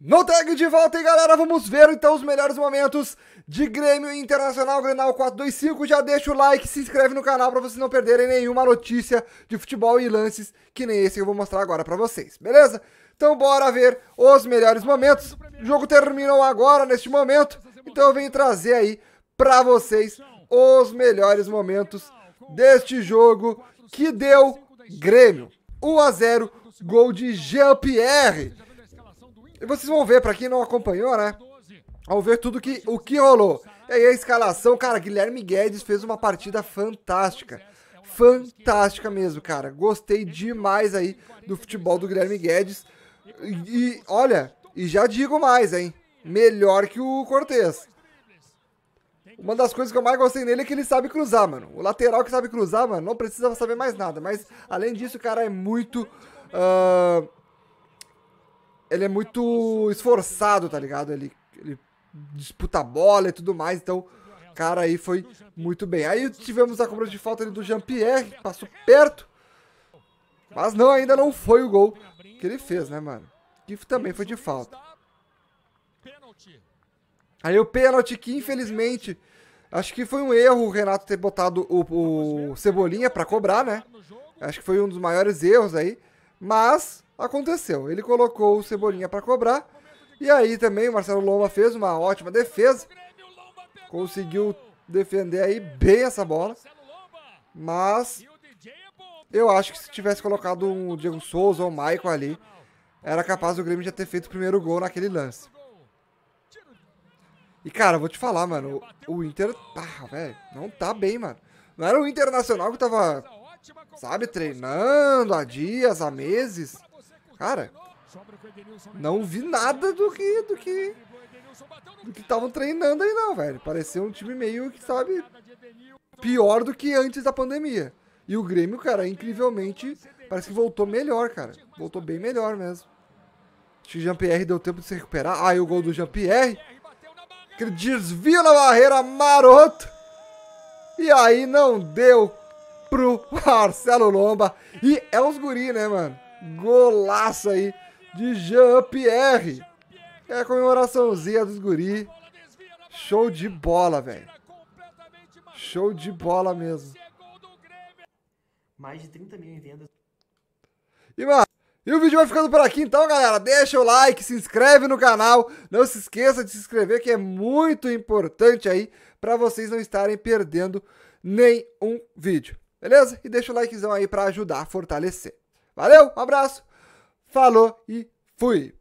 No tag de volta, hein, galera? Vamos ver, então, os melhores momentos de Grêmio Internacional Grenal 425. Já deixa o like, se inscreve no canal para vocês não perderem nenhuma notícia de futebol e lances que nem esse que eu vou mostrar agora para vocês, beleza? Então, bora ver os melhores momentos. O jogo terminou agora, neste momento, então eu venho trazer aí para vocês os melhores momentos deste jogo que deu Grêmio. 1 a 0 gol de Jean-Pierre. E vocês vão ver, para quem não acompanhou, né? Ao ver tudo que, o que rolou. E aí a escalação, cara, Guilherme Guedes fez uma partida fantástica. Fantástica mesmo, cara. Gostei demais aí do futebol do Guilherme Guedes. E, e olha, e já digo mais, hein? Melhor que o Cortez. Uma das coisas que eu mais gostei nele é que ele sabe cruzar, mano. O lateral que sabe cruzar, mano, não precisa saber mais nada. Mas, além disso, o cara é muito. Uh, ele é muito esforçado, tá ligado? Ele, ele disputa a bola e tudo mais, então cara aí foi muito bem. Aí tivemos a cobrança de falta ali do Jean-Pierre, passou perto, mas não, ainda não foi o gol que ele fez, né, mano? Que também foi de falta. Aí o pênalti que, infelizmente, acho que foi um erro o Renato ter botado o, o Cebolinha para cobrar, né? Acho que foi um dos maiores erros aí, mas aconteceu. Ele colocou o Cebolinha para cobrar. E aí também o Marcelo Lomba fez uma ótima defesa. Conseguiu defender aí bem essa bola. Mas eu acho que se tivesse colocado um Diego Souza ou o Michael ali, era capaz do Grêmio já ter feito o primeiro gol naquele lance. E cara, vou te falar, mano, o, Inter, pá, velho, não tá bem, mano. Não era o Internacional que tava, sabe, treinando há dias, há meses. Cara, não vi nada do que do que do que estavam treinando aí não, velho. Pareceu um time meio que sabe pior do que antes da pandemia. E o Grêmio, cara, é incrivelmente parece que voltou melhor, cara. Voltou bem melhor mesmo. Acho que o Jean-Pierre deu tempo de se recuperar. Ah, o gol do Jean-Pierre. Aquele desvio na barreira maroto. E aí não deu pro Marcelo Lomba. E é os guri, né, mano? golaço aí de Jean-Pierre. É a comemoraçãozinha dos guri. Show de bola, velho. Show de bola mesmo. Mais de 30 mil em vendas. E, mano, e o vídeo vai ficando por aqui então, galera. Deixa o like, se inscreve no canal. Não se esqueça de se inscrever, que é muito importante aí para vocês não estarem perdendo nenhum vídeo. Beleza? E deixa o likezão aí para ajudar a fortalecer. Valeu, um abraço, falou e fui!